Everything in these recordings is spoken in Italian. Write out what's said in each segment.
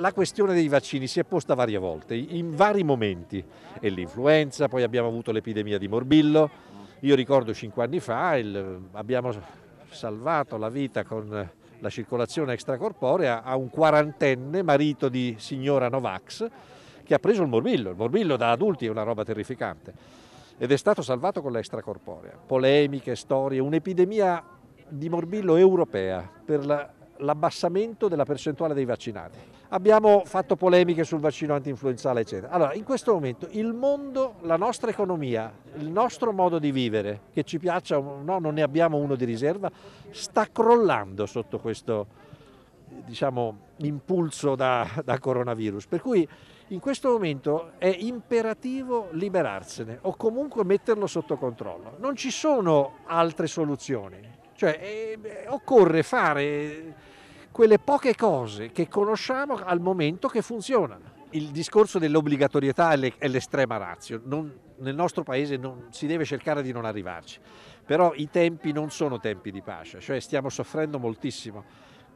La questione dei vaccini si è posta varie volte, in vari momenti, e l'influenza, poi abbiamo avuto l'epidemia di morbillo, io ricordo cinque anni fa il, abbiamo salvato la vita con la circolazione extracorporea a un quarantenne marito di signora Novax che ha preso il morbillo, il morbillo da adulti è una roba terrificante ed è stato salvato con l'extracorporea. Polemiche, storie, un'epidemia di morbillo europea per la l'abbassamento della percentuale dei vaccinati. Abbiamo fatto polemiche sul vaccino anti-influenzale, eccetera. Allora, in questo momento il mondo, la nostra economia, il nostro modo di vivere, che ci piaccia o no, non ne abbiamo uno di riserva, sta crollando sotto questo diciamo, impulso da, da coronavirus. Per cui in questo momento è imperativo liberarsene o comunque metterlo sotto controllo. Non ci sono altre soluzioni. Cioè, eh, occorre fare quelle poche cose che conosciamo al momento che funzionano. Il discorso dell'obbligatorietà è l'estrema razio, non, nel nostro paese non, si deve cercare di non arrivarci, però i tempi non sono tempi di pace, cioè stiamo soffrendo moltissimo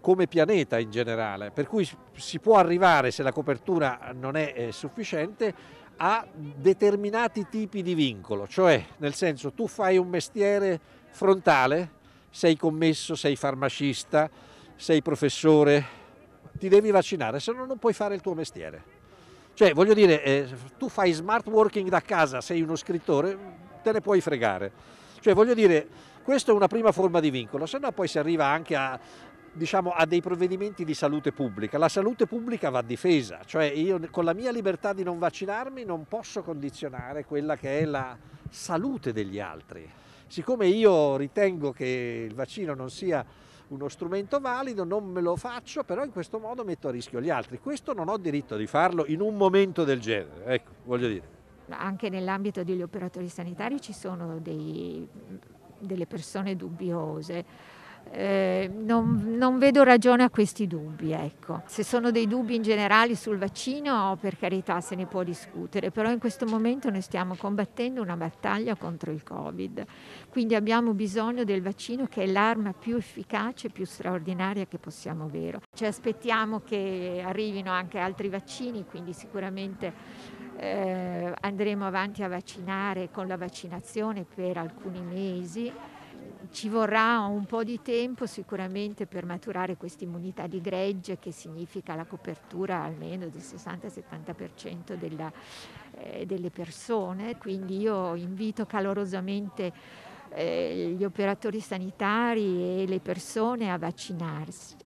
come pianeta in generale, per cui si può arrivare se la copertura non è eh, sufficiente a determinati tipi di vincolo, cioè nel senso tu fai un mestiere frontale sei commesso, sei farmacista, sei professore, ti devi vaccinare, se no non puoi fare il tuo mestiere. Cioè, voglio dire, eh, tu fai smart working da casa, sei uno scrittore, te ne puoi fregare. Cioè, voglio dire, questa è una prima forma di vincolo, se no poi si arriva anche a, diciamo, a dei provvedimenti di salute pubblica. La salute pubblica va difesa, cioè io con la mia libertà di non vaccinarmi non posso condizionare quella che è la salute degli altri. Siccome io ritengo che il vaccino non sia uno strumento valido, non me lo faccio, però in questo modo metto a rischio gli altri. Questo non ho diritto di farlo in un momento del genere, ecco, voglio dire. Anche nell'ambito degli operatori sanitari ci sono dei, delle persone dubbiose. Eh, non, non, vedo ragione a questi dubbi. Ecco. Se sono dei dubbi in generale sul vaccino, per carità se ne può discutere, però in questo momento noi stiamo combattendo una battaglia contro il Covid, quindi abbiamo bisogno del vaccino che è l'arma più efficace, più straordinaria che possiamo avere. Ci aspettiamo che arrivino anche altri vaccini, quindi sicuramente... Eh, andremo avanti a vaccinare con la vaccinazione per alcuni mesi ci vorrà un po' di tempo sicuramente per maturare questa immunità di gregge che significa la copertura almeno del 60-70% della, eh, delle persone, quindi io invito calorosamente eh, gli operatori sanitari e le persone a vaccinarsi.